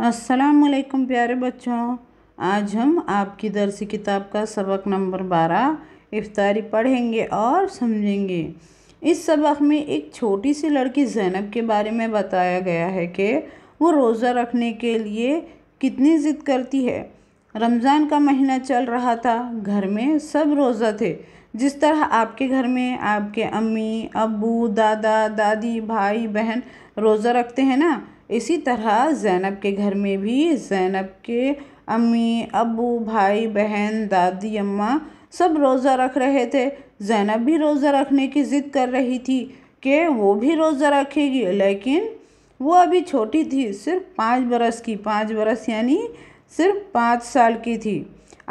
असलकम प्यारे बच्चों आज हम आपकी दरसी किताब का सबक नंबर बारह इफ्तारी पढ़ेंगे और समझेंगे इस सबक में एक छोटी सी लड़की जैनब के बारे में बताया गया है कि वो रोज़ा रखने के लिए कितनी ज़िद करती है रमज़ान का महीना चल रहा था घर में सब रोज़ा थे जिस तरह आपके घर में आपके अम्मी अबू दादा दादी भाई बहन रोज़ा रखते हैं ना इसी तरह ज़ैनब के घर में भी ज़ैनब के अम्मी अबू भाई बहन दादी अम्मा सब रोज़ा रख रहे थे ज़ैनब भी रोज़ा रखने की ज़िद कर रही थी कि वो भी रोज़ा रखेगी लेकिन वो अभी छोटी थी सिर्फ पाँच बरस की पाँच बरस यानी सिर्फ पाँच साल की थी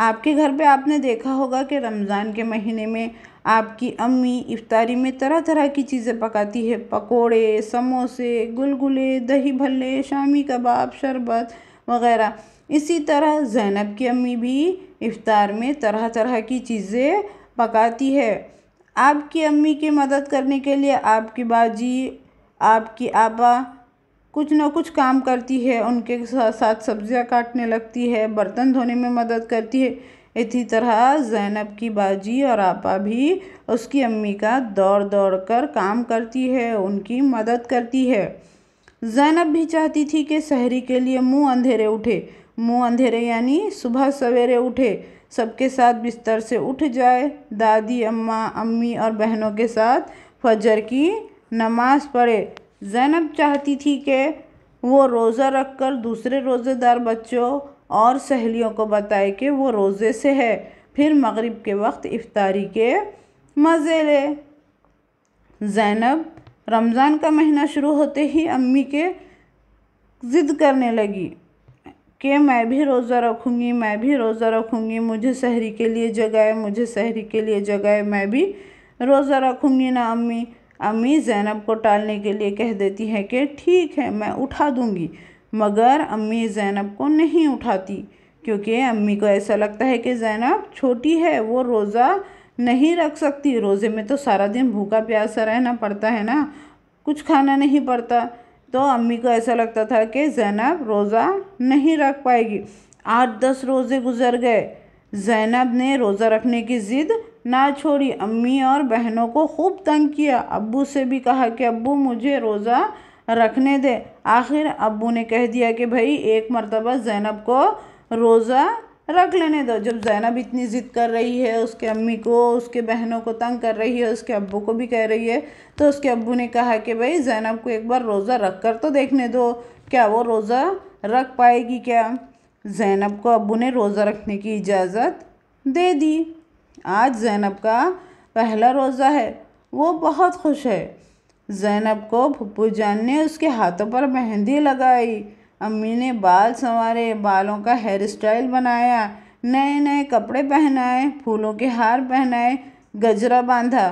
आपके घर पे आपने देखा होगा कि रमज़ान के महीने में आपकी अम्मी इफ्तारी में तरह तरह की चीज़ें पकाती है पकोड़े समोसे गुलगुले दही भल्ले शामी कबाब शरबत वगैरह इसी तरह जैनब की अम्मी भी इफ्तार में तरह तरह की चीज़ें पकाती है आपकी अम्मी की मदद करने के लिए आपकी बाजी आपकी आबा कुछ ना कुछ काम करती है उनके साथ साथ सब्ज़ियाँ काटने लगती है बर्तन धोने में मदद करती है इसी तरह ज़ैनब की बाजी और आपा भी उसकी अम्मी का दौड़ दौड़ कर काम करती है उनकी मदद करती है ज़ैनब भी चाहती थी कि शहरी के लिए मुंह अंधेरे उठे मुंह अंधेरे यानी सुबह सवेरे उठे सबके साथ बिस्तर से उठ जाए दादी अम्मा अम्मी और बहनों के साथ फजर की नमाज पढ़े जैनब चाहती थी कि वो रोज़ा रख कर दूसरे रोज़ेदार बच्चों और सहेलियों को बताए कि वो रोज़े से है फिर मगरिब के वक्त इफ्तारी के मज़े ले जैनब रमज़ान का महीना शुरू होते ही अम्मी के ज़िद करने लगी कि मैं भी रोज़ा रखूँगी मैं भी रोज़ा रखूँगी मुझे शहरी के लिए जगाए मुझे शहरी के लिए जगाए मैं भी रोज़ा रखूँगी ना अम्मी अम्मी जैनब को टालने के लिए कह देती है कि ठीक है मैं उठा दूँगी मगर अम्मी ज़ैनब को नहीं उठाती क्योंकि अम्मी को ऐसा लगता है कि ज़ैनब छोटी है वो रोज़ा नहीं रख सकती रोज़े में तो सारा दिन भूखा प्यासा रहना पड़ता है ना कुछ खाना नहीं पड़ता तो अम्मी को ऐसा लगता था कि ज़ैनब रोज़ा नहीं रख पाएगी आठ दस रोज़े गुजर गए ज़ैनब ने रोज़ा रखने की ज़िद ना छोड़ी अम्मी और बहनों को खूब तंग किया अबू से भी कहा कि अबू मुझे रोज़ा रखने दे आखिर अबू ने कह दिया कि भाई एक मरतबा ज़ैनब को रोज़ा रख लेने दो जब जैनब इतनी ज़िद कर रही है उसके अम्मी को उसके बहनों को तंग कर रही है उसके अब्बू को भी कह रही है तो उसके अब्बू ने कहा कि भाई जैनब को एक बार रोज़ा रख कर तो देखने दो क्या वो रोज़ा रख पाएगी क्या जैनब को अब्बू ने रोज़ा रखने की इजाज़त दे दी आज जैनब का पहला रोज़ा है वो बहुत खुश है ज़ैनब को पप्पू जान ने उसके हाथों पर मेहंदी लगाई अम्मी ने बाल संवारे बालों का हेयर स्टाइल बनाया नए नए कपड़े पहनाए फूलों के हार पहनाए गजरा बांधा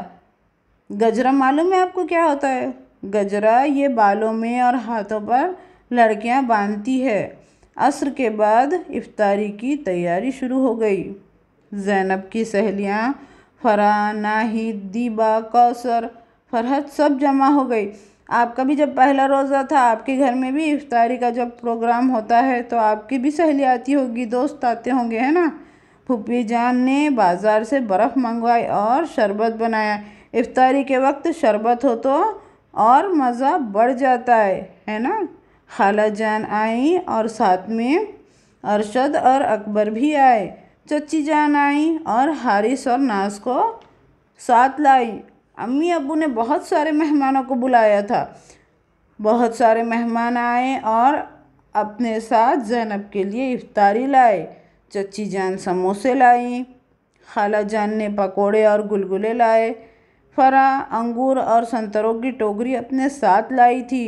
गजरा मालूम है आपको क्या होता है गजरा ये बालों में और हाथों पर लड़कियां बांधती है असर के बाद इफ्तारी की तैयारी शुरू हो गई जैनब की सहेलियां फरा नाहिद दीबा कौसर फरहत सब जमा हो गई आपका भी जब पहला रोज़ा था आपके घर में भी इफ्तारी का जब प्रोग्राम होता है तो आपकी भी सहेली आती होगी दोस्त आते होंगे है ना फूफी जान ने बाज़ार से बर्फ़ मंगवाई और शरबत बनाया इफ्तारी के वक्त शरबत हो तो और मज़ा बढ़ जाता है है ना खाला जान आई और साथ में अरशद और अकबर भी आए चची जान आई और हारिस और नाज को साथ लाई अम्मी अबू ने बहुत सारे मेहमानों को बुलाया था बहुत सारे मेहमान आए और अपने साथ जैनब के लिए इफ्तारी लाए चची जान समोसे लाई खाला जान ने पकोड़े और गुलगुले लाए फरा अंगूर और संतरों की टोकरी अपने साथ लाई थी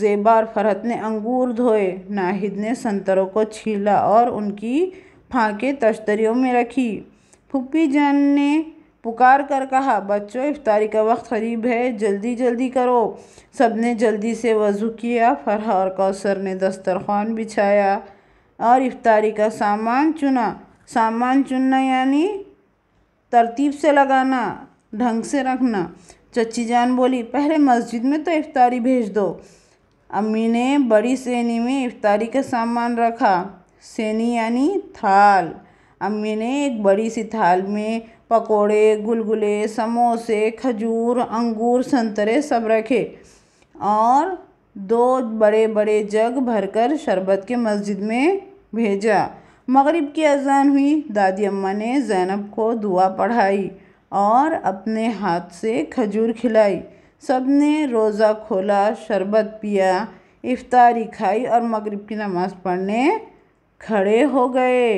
जेबा और फरहत ने अंगूर धोए नाहिद ने संतरों को छीला और उनकी फाँके तश्तरियों में रखी फूपी जान ने पुकार कर कहा बच्चों इफ्तारी का वक्त करीब है जल्दी जल्दी करो सब ने जल्दी से वज़ू किया फरहा और कौसर ने दस्तरखान बिछाया और इफ्तारी का सामान चुना सामान चुनना यानी तरतीब से लगाना ढंग से रखना चच्ची जान बोली पहले मस्जिद में तो इफ्तारी भेज दो अम्मी ने बड़ी सेनी में इफ्तारी का सामान रखा सेनी यानी थाल अम्मी ने एक बड़ी सी थाल में पकोड़े गुलगुले समोसे खजूर अंगूर संतरे सब रखे और दो बड़े बड़े जग भरकर शरबत के मस्जिद में भेजा मगरिब की अजान हुई दादी अम्मा ने जैनब को दुआ पढ़ाई और अपने हाथ से खजूर खिलाई सब ने रोज़ा खोला शरबत पिया इफ्तारी खाई और मगरिब की नमाज़ पढ़ने खड़े हो गए